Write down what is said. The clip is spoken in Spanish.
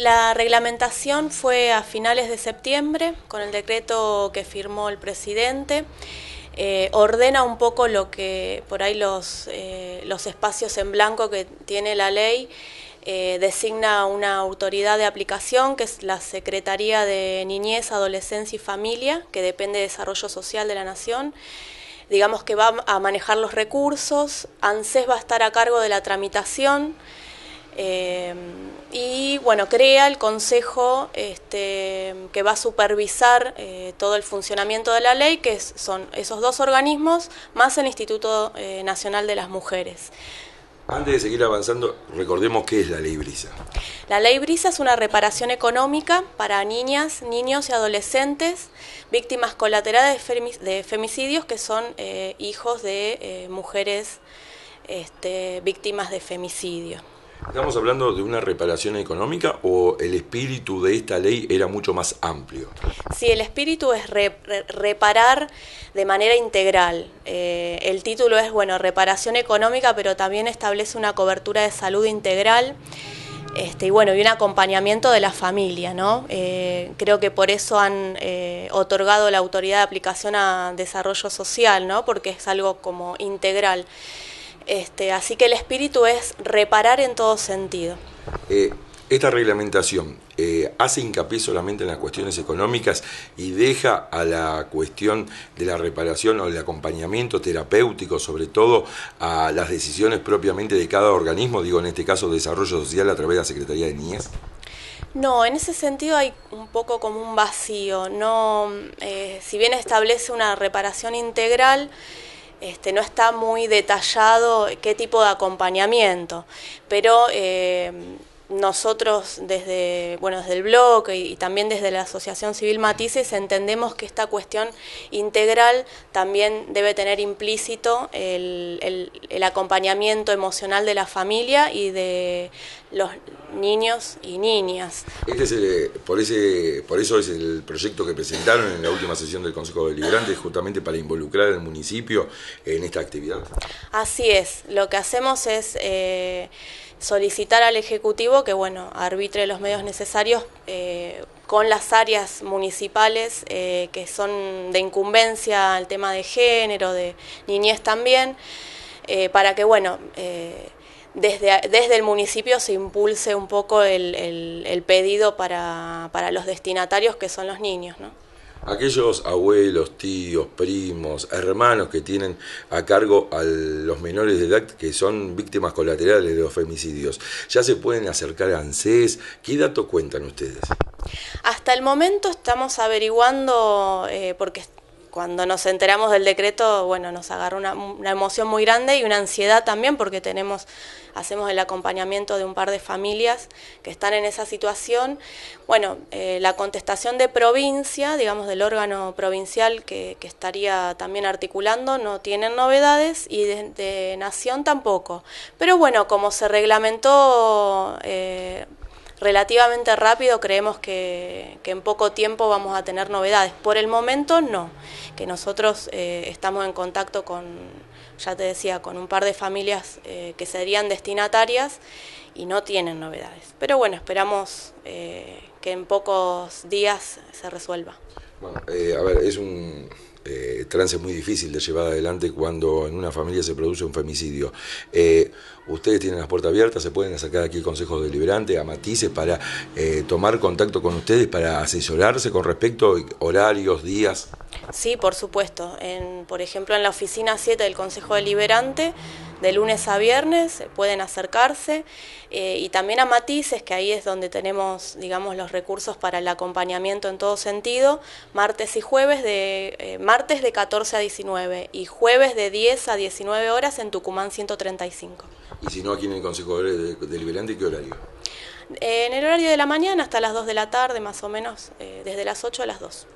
la reglamentación fue a finales de septiembre, con el decreto que firmó el presidente. Eh, ordena un poco lo que por ahí los, eh, los espacios en blanco que tiene la ley. Eh, designa una autoridad de aplicación, que es la Secretaría de Niñez, Adolescencia y Familia, que depende de Desarrollo Social de la Nación. Digamos que va a manejar los recursos, ANSES va a estar a cargo de la tramitación y bueno, crea el consejo este, que va a supervisar eh, todo el funcionamiento de la ley, que son esos dos organismos, más el Instituto eh, Nacional de las Mujeres. Antes de seguir avanzando, recordemos qué es la ley Brisa. La ley Brisa es una reparación económica para niñas, niños y adolescentes víctimas colaterales de femicidios que son eh, hijos de mujeres este, víctimas de femicidio. ¿Estamos hablando de una reparación económica o el espíritu de esta ley era mucho más amplio? Sí, el espíritu es reparar de manera integral. Eh, el título es, bueno, reparación económica, pero también establece una cobertura de salud integral. Este, y bueno, y un acompañamiento de la familia, ¿no? Eh, creo que por eso han eh, otorgado la autoridad de aplicación a desarrollo social, ¿no? Porque es algo como integral. Este, así que el espíritu es reparar en todo sentido. Eh, esta reglamentación eh, hace hincapié solamente en las cuestiones económicas y deja a la cuestión de la reparación o el acompañamiento terapéutico, sobre todo a las decisiones propiamente de cada organismo, digo en este caso desarrollo social a través de la Secretaría de Niñez. No, en ese sentido hay un poco como un vacío. No, eh, si bien establece una reparación integral, este, no está muy detallado qué tipo de acompañamiento, pero eh, nosotros desde, bueno, desde el blog y, también desde la Asociación Civil Matices entendemos que esta cuestión integral también debe tener implícito el, acompañamiento emocional de la familia y de los niños y niñas. Este es eh, por, ese, por eso es el proyecto que presentaron en la última sesión del Consejo Deliberante, justamente para involucrar al municipio en esta actividad. Así es, lo que hacemos es... Eh, solicitar al Ejecutivo que bueno, arbitre los medios necesarios eh, con las áreas municipales eh, que son de incumbencia al tema de género, de niñez también, eh, para que bueno, desde, desde, el municipio se impulse un poco el, el, el pedido para, para, los destinatarios que son los niños. ¿no? aquellos abuelos, tíos, primos, hermanos que tienen a cargo a los menores de edad que son víctimas colaterales de los femicidios, ¿ya se pueden acercar a ANSES? ¿Qué dato cuentan ustedes? Hasta el momento estamos averiguando, eh, porque cuando nos enteramos del decreto, bueno, nos agarró una, emoción muy grande y una ansiedad también porque tenemos, hacemos el acompañamiento de un par de familias que están en esa situación. Bueno, eh, la contestación de provincia, digamos del órgano provincial que, estaría también articulando, no tienen novedades y de, Nación tampoco. Pero bueno, como se reglamentó... Eh, relativamente rápido creemos que, en poco tiempo vamos a tener novedades. Por el momento no, que nosotros eh, estamos en contacto con, ya te decía, con un par de familias eh, que serían destinatarias y no tienen novedades. Pero bueno, esperamos eh, que en pocos días se resuelva. Bueno, a ver, es un eh, trance muy difícil de llevar adelante cuando en una familia se produce un femicidio. Eh, ustedes tienen las puertas abiertas, se pueden sacar aquí consejos deliberantes, Deliberante, a matices, para eh, tomar contacto con ustedes, para asesorarse con respecto a horarios, días. Sí, por supuesto. En, por ejemplo, en la oficina 7 del Consejo Deliberante de lunes a viernes, eh, pueden acercarse, eh, y también a Matices, que ahí es donde tenemos, digamos, los recursos para el acompañamiento en todo sentido, martes y jueves de, eh, martes de 14 a 19 y jueves de 10 a 19 horas en Tucumán 135. Y si no, aquí en el Consejo Deliberante, ¿qué horario? En el horario de la mañana hasta las 2 de la tarde, más o menos, desde las 8 a las 2.